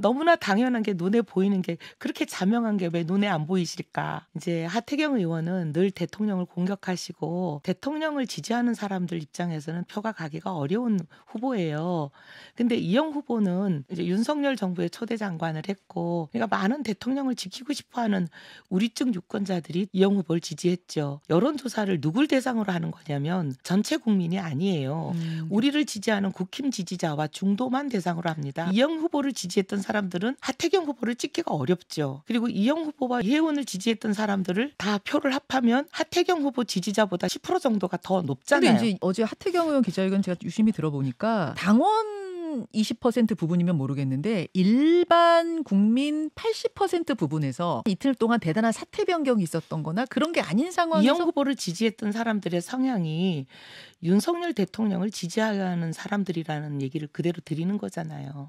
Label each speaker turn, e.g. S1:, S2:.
S1: 너무나 당연한 게 눈에 보이는 게 그렇게 자명한 게 왜 눈에 안 보이실까? 이제 하태경 의원은 늘 대통령을 공격하시고 대통령을 지지하는 사람들 입장에서는 표가 가기가 어려운 후보예요. 근데 이영 후보는 이제 윤석열 정부의 초대 장관을 했고 그러니까 많은 대통령을 지키고 싶어 하는 우리쪽 유권자들이 이영 후보를 지지했죠. 여론 조사를 누굴 대상으로 하는 거냐면 전체 국민이 아니에요. 음. 우리를 지지하는 국힘 지지자와 중도만 대상으로 합니다. 이영 후보를 지지했던 사람 사람들은 하태경 후보를 찍기가 어렵죠. 그리고 이영 후보와 이혜원을 지지했던 사람들을 다 표를 합하면 하태경 후보 지지자보다 10% 정도가 더 높잖아요. 근데 이제 어제 하태경 의원
S2: 기자회견 제가 유심히 들어보니까 당원 20% 부분이면 모르겠는데 일반 국민 80% 부분에서 이틀 동안 대단한 사태 변경이 있었던
S1: 거나 그런 게 아닌 상황에서 이영 후보를 지지했던 사람들의 성향이 윤석열 대통령을 지지하는 사람들이라는 얘기를 그대로 드리는 거잖아요.